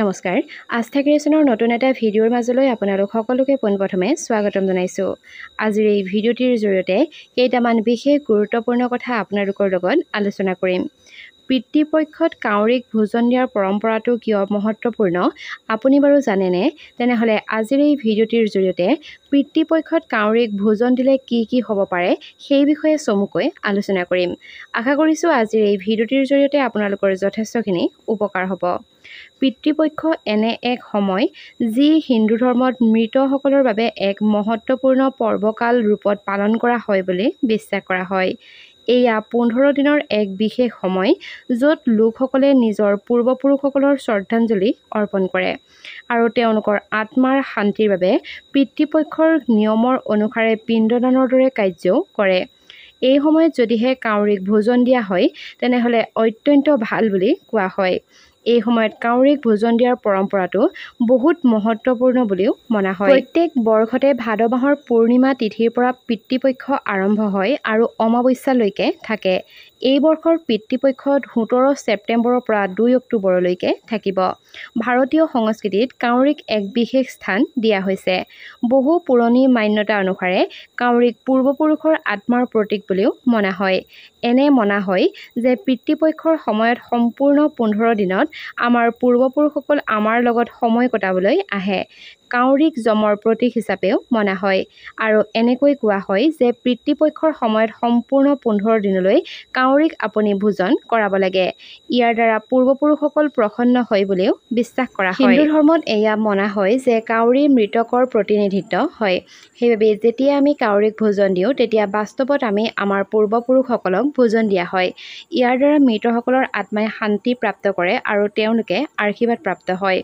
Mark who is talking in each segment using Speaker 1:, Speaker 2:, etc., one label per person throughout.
Speaker 1: নমস্কাৰ আস্থা ক্ৰিয়েশ্যনৰ নতুন এটা ভিডিঅ'ৰ মাজলৈ আপোনালোক সকলোকে পোনপ্ৰথমে স্বাগতম জনাইছোঁ আজিৰ এই ভিডিঅ'টিৰ জৰিয়তে কেইটামান বিশেষ গুৰুত্বপূৰ্ণ কথা আপোনালোকৰ লগত আলোচনা কৰিম পিতৃপক্ষত কাউৰীক ভোজন দিয়াৰ পৰম্পৰাটো কিয় মহত্বপূৰ্ণ আপুনি বাৰু জানেনে তেনেহ'লে আজিৰ এই ভিডিঅ'টিৰ জৰিয়তে পিতৃপক্ষত কাউৰীক ভোজন দিলে কি কি হ'ব পাৰে সেই বিষয়ে চমুকৈ আলোচনা কৰিম আশা কৰিছোঁ আজিৰ এই ভিডিঅ'টিৰ জৰিয়তে আপোনালোকৰ যথেষ্টখিনি উপকাৰ হ'ব পিতৃপক্ষ এনে এক সময় যি হিন্দু ধৰ্মত মৃতসকলৰ বাবে এক মহত্বপূৰ্ণ পৰ্বকাল ৰূপত পালন কৰা হয় বুলি বিশ্বাস কৰা হয় এয়া পোন্ধৰ দিনৰ এক বিশেষ সময় য'ত লোকসকলে নিজৰ পূৰ্বপুৰুষসকলৰ শ্ৰদ্ধাঞ্জলি অৰ্পণ কৰে আৰু তেওঁলোকৰ আত্মাৰ শান্তিৰ বাবে পিতৃপক্ষৰ নিয়মৰ অনুসাৰে পিণ্ডদানৰ দৰে কাৰ্যও কৰে এই সময়ত যদিহে কাউৰীক ভোজন দিয়া হয় তেনেহ'লে অত্যন্ত ভাল বুলি কোৱা হয় এই সময়ত কাউৰীক ভোজন দিয়াৰ পৰম্পৰাটো বহুত মহত্বপূৰ্ণ বুলিও মনা হয় প্ৰত্যেক বৰ্ষতে ভাদ মাহৰ পূৰ্ণিমা তিথিৰ পৰা পিতৃপক্ষ আৰম্ভ হয় আৰু অমাৱস্যালৈকে থাকে এই বৰ্ষৰ পিতৃপক্ষত সোতৰ ছেপ্টেম্বৰৰ পৰা দুই অক্টোবৰলৈকে থাকিব ভাৰতীয় সংস্কৃতিত কাউৰীক এক বিশেষ স্থান দিয়া হৈছে বহু পুৰণি মান্যতা অনুসাৰে কাউৰীক পূৰ্বপুৰুষৰ আত্মাৰ প্ৰতীক বুলিও মনা হয় এনে মনা হয় যে পিতৃপক্ষৰ সময়ত সম্পূৰ্ণ পোন্ধৰ দিনত আমাৰ পূৰ্বপুৰুষসকল আমাৰ লগত সময় কটাবলৈ আহে কাউৰীক জমৰ প্ৰতীক হিচাপেও মনা হয় আৰু এনেকৈ কোৱা হয় যে পিতৃপক্ষৰ সময়ত সম্পূৰ্ণ পোন্ধৰ দিনলৈ কাউৰীক আপুনি ভোজন কৰাব লাগে ইয়াৰ দ্বাৰা পূৰ্বপুৰুষসকল প্ৰসন্ন হয় বুলিও বিশ্বাস কৰা হয় হিন্দু ধৰ্মত এয়া মনা হয় যে কাউৰী মৃতকৰ প্ৰতিনিধিত্ব হয় সেইবাবে যেতিয়া আমি কাউৰীক ভোজন দিওঁ তেতিয়া বাস্তৱত আমি আমাৰ পূৰ্বপুৰুষসকলক ভোজন দিয়া হয় ইয়াৰ দ্বাৰা মৃতসকলৰ আত্মাই শান্তি প্ৰাপ্ত কৰে আৰু তেওঁলোকে আশীৰ্বাদ প্ৰাপ্ত হয়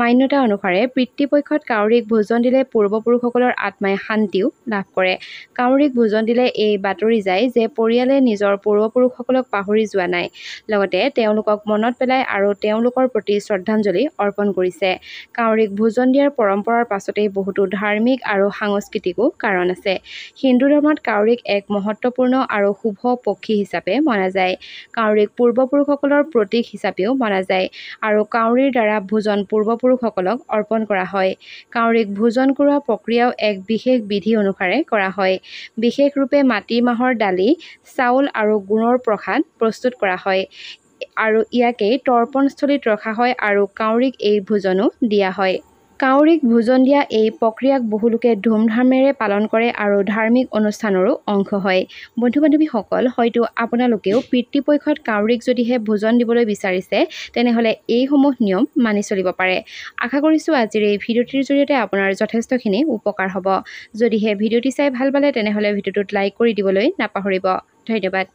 Speaker 1: মান্যতা অনুসাৰে পিতৃপক্ষ বিশেষত কাউৰীক ভোজন দিলে পূৰ্বপুৰুষসকলৰ আত্মাই শান্তিও লাভ কৰে কাউৰীক ভোজন দিলে এই বাতৰি যায় যে পৰিয়ালে নিজৰ পূৰ্বপুৰুষসকলক পাহৰি যোৱা নাই লগতে তেওঁলোকক মনত পেলায় আৰু তেওঁলোকৰ প্ৰতি শ্ৰদ্ধাঞ্জলি অৰ্পণ কৰিছে কাউৰীক ভোজন দিয়াৰ পৰম্পৰাৰ পাছতেই বহুতো ধাৰ্মিক আৰু সাংস্কৃতিকো কাৰণ আছে হিন্দু ধৰ্মত কাউৰীক এক মহত্বপূৰ্ণ আৰু শুভ পক্ষী হিচাপে মনা যায় কাউৰীক পূৰ্বপুৰুষসকলৰ প্ৰতীক হিচাপেও মনা যায় আৰু কাউৰীৰ দ্বাৰা ভোজন পূৰ্বপুৰুষসকলক অৰ্পণ কৰা হয় কাউৰীক ভোজন কৰোৱা প্ৰক্ৰিয়াও এক বিশেষ বিধি অনুসাৰে কৰা হয় বিশেষৰূপে মাটি মাহৰ দালি চাউল আৰু গুড়ৰ প্ৰসাদ প্ৰস্তুত কৰা হয় আৰু ইয়াকেই তৰ্পণস্থলীত ৰখা হয় আৰু কাউৰীক এই ভোজনো দিয়া হয় কাউৰীক ভোজন দিয়া এই প্ৰক্ৰিয়াক বহুলোকে ধুমধামেৰে পালন কৰে আৰু ধাৰ্মিক অনুষ্ঠানৰো অংশ হয় বন্ধু বান্ধৱীসকল হয়তো আপোনালোকেও পিতৃপক্ষত কাউৰীক যদিহে ভোজন দিবলৈ বিচাৰিছে তেনেহ'লে এইসমূহ নিয়ম মানি চলিব পাৰে আশা কৰিছোঁ আজিৰ এই ভিডিঅ'টিৰ জৰিয়তে আপোনাৰ যথেষ্টখিনি উপকাৰ হ'ব যদিহে ভিডিঅ'টি চাই ভাল পালে তেনেহ'লে ভিডিঅ'টোত লাইক কৰি দিবলৈ নাপাহৰিব ধন্যবাদ